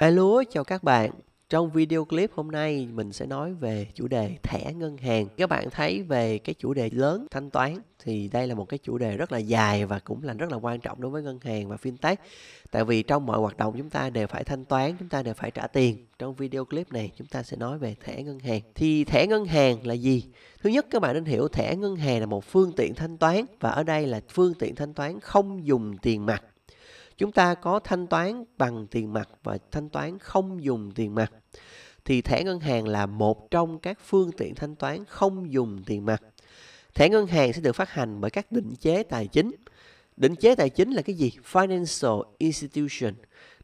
Hello, chào các bạn. Trong video clip hôm nay mình sẽ nói về chủ đề thẻ ngân hàng. Các bạn thấy về cái chủ đề lớn thanh toán thì đây là một cái chủ đề rất là dài và cũng là rất là quan trọng đối với ngân hàng và fintech. Tại vì trong mọi hoạt động chúng ta đều phải thanh toán, chúng ta đều phải trả tiền. Trong video clip này chúng ta sẽ nói về thẻ ngân hàng. Thì thẻ ngân hàng là gì? Thứ nhất các bạn nên hiểu thẻ ngân hàng là một phương tiện thanh toán và ở đây là phương tiện thanh toán không dùng tiền mặt chúng ta có thanh toán bằng tiền mặt và thanh toán không dùng tiền mặt thì thẻ ngân hàng là một trong các phương tiện thanh toán không dùng tiền mặt thẻ ngân hàng sẽ được phát hành bởi các định chế tài chính định chế tài chính là cái gì financial institution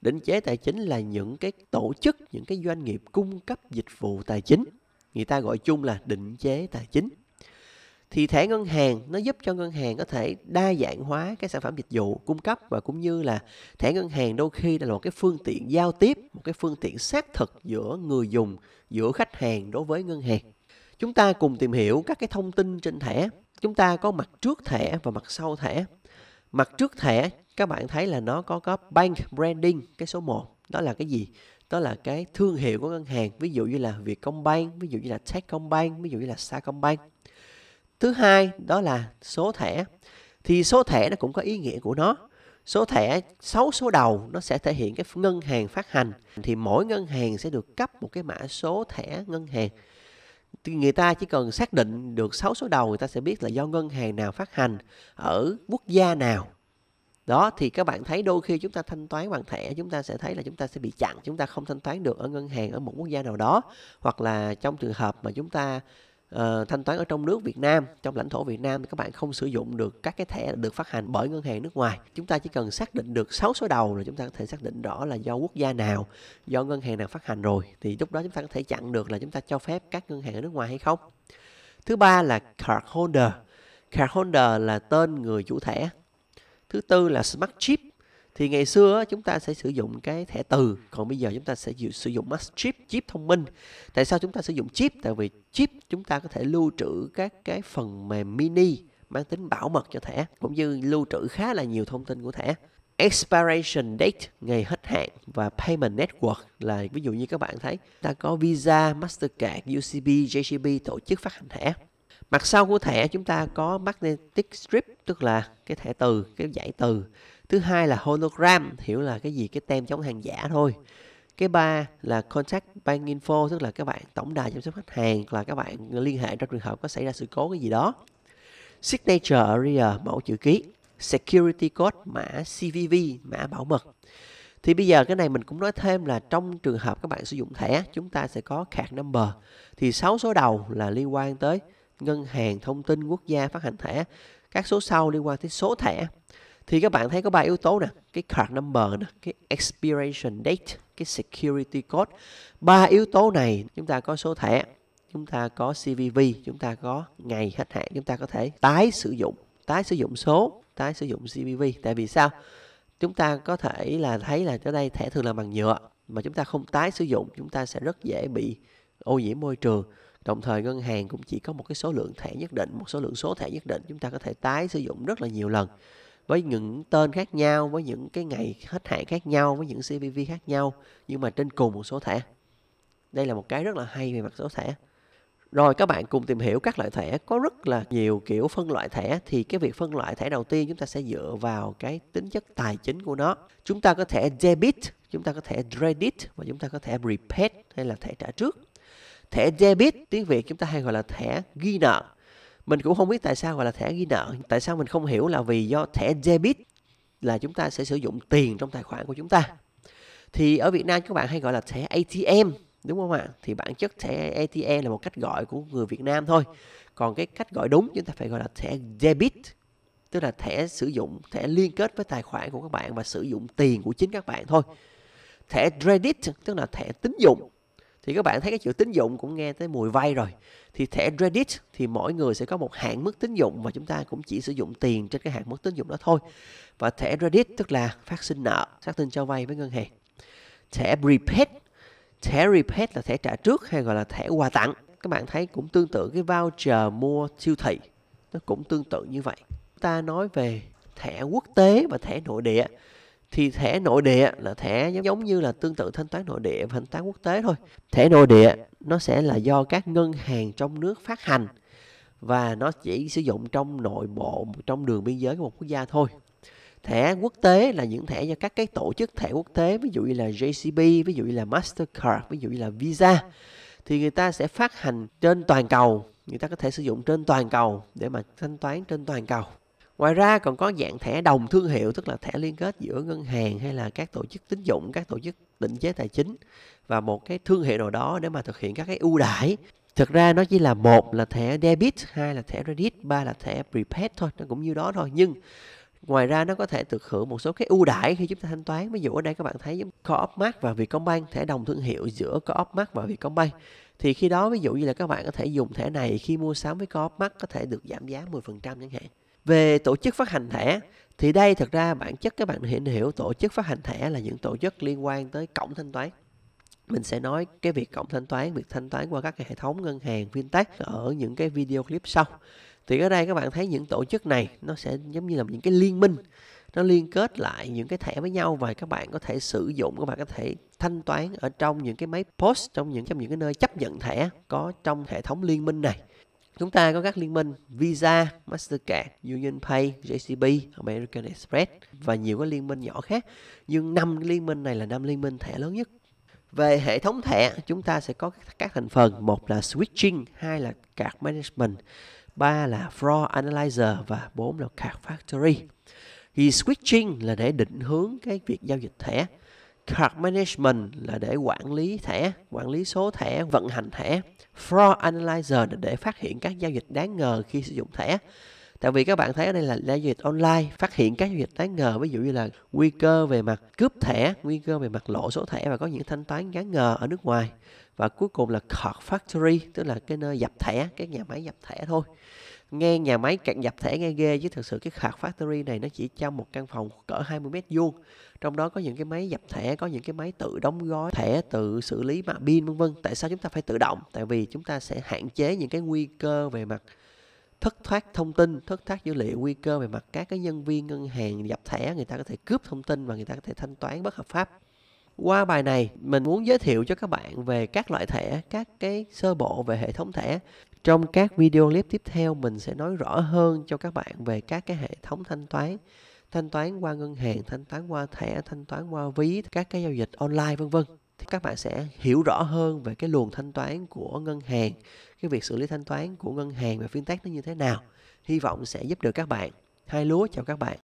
định chế tài chính là những cái tổ chức những cái doanh nghiệp cung cấp dịch vụ tài chính người ta gọi chung là định chế tài chính thì thẻ ngân hàng nó giúp cho ngân hàng có thể đa dạng hóa cái sản phẩm dịch vụ cung cấp và cũng như là thẻ ngân hàng đôi khi là một cái phương tiện giao tiếp một cái phương tiện xác thực giữa người dùng giữa khách hàng đối với ngân hàng chúng ta cùng tìm hiểu các cái thông tin trên thẻ chúng ta có mặt trước thẻ và mặt sau thẻ mặt trước thẻ các bạn thấy là nó có có bank branding cái số 1 đó là cái gì đó là cái thương hiệu của ngân hàng ví dụ như là Vietcombank ví dụ như là Techcombank ví dụ như là Sacombank Thứ hai đó là số thẻ. Thì số thẻ nó cũng có ý nghĩa của nó. Số thẻ 6 số đầu nó sẽ thể hiện cái ngân hàng phát hành. Thì mỗi ngân hàng sẽ được cấp một cái mã số thẻ ngân hàng. Thì người ta chỉ cần xác định được 6 số đầu người ta sẽ biết là do ngân hàng nào phát hành ở quốc gia nào. Đó thì các bạn thấy đôi khi chúng ta thanh toán bằng thẻ chúng ta sẽ thấy là chúng ta sẽ bị chặn, chúng ta không thanh toán được ở ngân hàng ở một quốc gia nào đó hoặc là trong trường hợp mà chúng ta uh, thanh toán ở trong nước Việt Nam trong lãnh thổ Việt Nam thì các bạn không sử dụng được các cái thẻ được phát hành bởi ngân hàng nước ngoài chúng ta chỉ cần xác định được 6 số đầu là chúng ta có thể xác định rõ là do quốc gia nào do ngân hàng nào phát hành rồi thì lúc đó chúng ta có thể chặn được là chúng ta cho phép các ngân hàng ở nước ngoài hay không thứ ba là card holder card holder là tên người chủ thẻ thứ tư là smart chip thì ngày xưa chúng ta sẽ sử dụng cái thẻ từ ừ. còn bây giờ chúng ta sẽ sử dụng mass chip chip thông minh tại sao chúng ta sử dụng chip tại vì chip chúng ta có thể lưu trữ các cái phần mềm mini mang tính bảo mật cho thẻ cũng như lưu trữ khá là nhiều thông tin của thẻ expiration date ngày hết hạn và payment network là ví dụ như các bạn thấy ta có Visa, Mastercard, UCB, JCB tổ chức phát hành thẻ. Mặt sau của thẻ chúng ta có magnetic strip tức là cái thẻ từ, cái giải từ thứ hai là hologram hiểu là cái gì cái tem chống hàng giả thôi cái ba là contact bank info tức là các bạn tổng đài chăm sóc khách hàng là các bạn liên hệ trong trường hợp có xảy ra sự cố cái gì đó signature area mẫu chữ ký security code mã cvv mã bảo mật thì bây giờ cái này mình cũng nói thêm là trong trường hợp các bạn sử dụng thẻ chúng ta sẽ có card number thì 6 số đầu là liên quan tới ngân hàng thông tin quốc gia phát hành thẻ các số sau liên quan tới số thẻ thì các bạn thấy có ba yếu tố nè cái card number nè cái expiration date cái security code ba yếu tố này chúng ta có số thẻ chúng ta có CVV chúng ta có ngày hết hạn chúng ta có thể tái sử dụng tái sử dụng số tái sử dụng CVV tại vì sao chúng ta có thể là thấy là ở đây thẻ thường là bằng nhựa mà chúng ta không tái sử dụng chúng ta sẽ rất dễ bị ô nhiễm môi trường đồng thời ngân hàng cũng chỉ có một cái số lượng thẻ nhất định một số lượng số thẻ nhất định chúng ta có thể tái sử dụng rất là nhiều lần với những tên khác nhau với những cái ngày hết hạn khác nhau với những cpv khác nhau nhưng mà trên cùng một số thẻ đây là một cái rất là hay về mặt số thẻ rồi các bạn cùng tìm hiểu các loại thẻ có rất là nhiều kiểu phân loại thẻ thì cái việc phân loại thẻ đầu tiên chúng ta sẽ dựa vào cái tính chất tài chính của nó chúng ta có thẻ debit chúng ta có thẻ credit và chúng ta có thẻ prepaid hay là thẻ trả trước thẻ debit tiếng việt chúng ta hay gọi là thẻ ghi nợ mình cũng không biết tại sao gọi là thẻ ghi nợ tại sao mình không hiểu là vì do thẻ debit là chúng ta sẽ sử dụng tiền trong tài khoản của chúng ta thì ở Việt Nam các bạn hay gọi là thẻ ATM đúng không ạ thì bản chất thẻ ATM là một cách gọi của người Việt Nam thôi còn cái cách gọi đúng chúng ta phải gọi là thẻ debit tức là thẻ sử dụng thẻ liên kết với tài khoản của các bạn và sử dụng tiền của chính các bạn thôi thẻ credit tức là thẻ tín dụng thì các bạn thấy cái chữ tín dụng cũng nghe tới mùi vay rồi thì thẻ credit thì mỗi người sẽ có một hạn mức tín dụng và chúng ta cũng chỉ sử dụng tiền trên cái hạn mức tín dụng đó thôi và thẻ credit tức là phát sinh nợ xác tin cho vay với ngân hàng thẻ prepaid thẻ prepaid là thẻ trả trước hay gọi là thẻ quà tặng các bạn thấy cũng tương tự cái voucher mua siêu thị nó cũng tương tự như vậy ta nói về thẻ quốc tế và thẻ nội địa thì thẻ nội địa là thẻ giống như là tương tự thanh toán nội địa và thanh toán quốc tế thôi thẻ nội địa nó sẽ là do các ngân hàng trong nước phát hành và nó chỉ sử dụng trong nội bộ trong đường biên giới của một quốc gia thôi thẻ quốc tế là những thẻ do các cái tổ chức thẻ quốc tế ví dụ như là JCB ví dụ như là Mastercard ví dụ như là Visa thì người ta sẽ phát hành trên toàn cầu người ta có thể sử dụng trên toàn cầu để mà thanh toán trên toàn cầu ngoài ra còn có dạng thẻ đồng thương hiệu tức là thẻ liên kết giữa ngân hàng hay là các tổ chức tín dụng các tổ chức định chế tài chính và một cái thương hiệu nào đó để mà thực hiện các cái ưu đãi thực ra nó chỉ là một là thẻ debit hai là thẻ credit ba là thẻ prepaid thôi nó cũng như đó thôi nhưng ngoài ra nó có thể được hưởng một số cái ưu đãi khi chúng ta thanh toán ví dụ ở đây các bạn thấy giống opmart và Vietcombank thẻ đồng thương hiệu giữa co và Vietcombank thì khi đó ví dụ như là các bạn có thể dùng thẻ này khi mua sắm với co có thể được giảm giá 10% chẳng hạn về tổ chức phát hành thẻ thì đây thực ra bản chất các bạn hiện hiểu tổ chức phát hành thẻ là những tổ chức liên quan tới cổng thanh toán mình sẽ nói cái việc cộng thanh toán việc thanh toán qua các hệ thống ngân hàng fintech ở những cái video clip sau thì ở đây các bạn thấy những tổ chức này nó sẽ giống như là những cái liên minh nó liên kết lại những cái thẻ với nhau và các bạn có thể sử dụng các bạn có thể thanh toán ở trong những cái máy post trong những trong những cái nơi chấp nhận thẻ có trong hệ thống liên minh này chúng ta có các liên minh Visa, Mastercard, UnionPay, JCB, American Express và nhiều cái liên minh nhỏ khác. Nhưng năm liên minh này là năm liên minh thẻ lớn nhất. Về hệ thống thẻ, chúng ta sẽ có các thành phần, một là switching, hai là card management, ba là fraud analyzer và bốn là card factory. Thì switching là để định hướng cái việc giao dịch thẻ Card Management là để quản lý thẻ, quản lý số thẻ, vận hành thẻ. Fraud Analyzer là để phát hiện các giao dịch đáng ngờ khi sử dụng thẻ. Tại vì các bạn thấy ở đây là giao dịch online phát hiện các giao dịch đáng ngờ ví dụ như là nguy cơ về mặt cướp thẻ, nguy cơ về mặt lộ số thẻ và có những thanh toán đáng ngờ ở nước ngoài. Và cuối cùng là card factory tức là cái nơi dập thẻ, cái nhà máy dập thẻ thôi nghe nhà máy cạn dập thẻ nghe ghê chứ thực sự cái khạc factory này nó chỉ trong một căn phòng cỡ 20 mét vuông trong đó có những cái máy dập thẻ có những cái máy tự đóng gói thẻ tự xử lý mạ pin vân vân tại sao chúng ta phải tự động tại vì chúng ta sẽ hạn chế những cái nguy cơ về mặt thất thoát thông tin thất thoát dữ liệu nguy cơ về mặt các cái nhân viên ngân hàng dập thẻ người ta có thể cướp thông tin và người ta có thể thanh toán bất hợp pháp qua bài này mình muốn giới thiệu cho các bạn về các loại thẻ các cái sơ bộ về hệ thống thẻ trong các video clip tiếp theo mình sẽ nói rõ hơn cho các bạn về các cái hệ thống thanh toán thanh toán qua ngân hàng thanh toán qua thẻ thanh toán qua ví các cái giao dịch online vân vân thì các bạn sẽ hiểu rõ hơn về cái luồng thanh toán của ngân hàng cái việc xử lý thanh toán của ngân hàng và fintech nó như thế nào hy vọng sẽ giúp được các bạn hai lúa chào các bạn